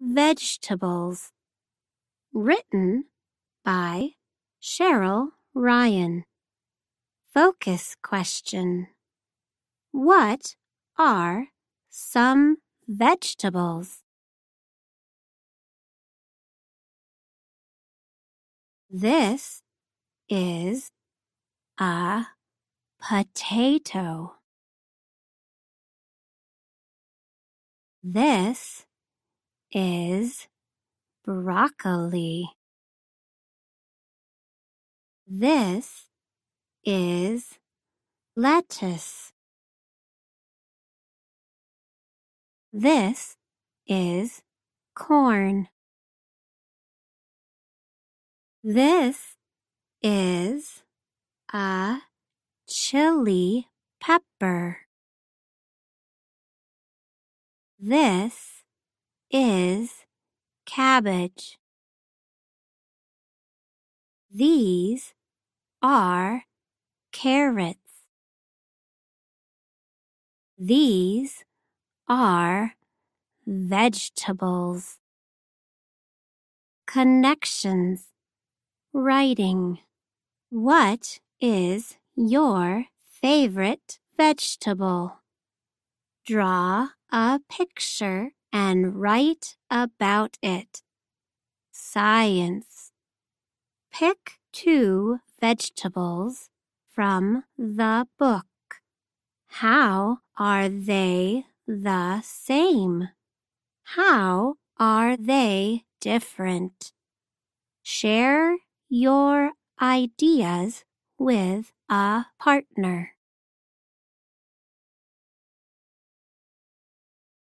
Vegetables. Written by Cheryl Ryan. Focus question. What are some vegetables? This is a potato. This is broccoli. This is lettuce. This is corn. This is a chili pepper. This is cabbage. These are carrots. These are vegetables. Connections. Writing. What is your favorite vegetable? Draw a picture and write about it. Science. Pick two vegetables from the book. How are they the same? How are they different? Share your ideas with a partner.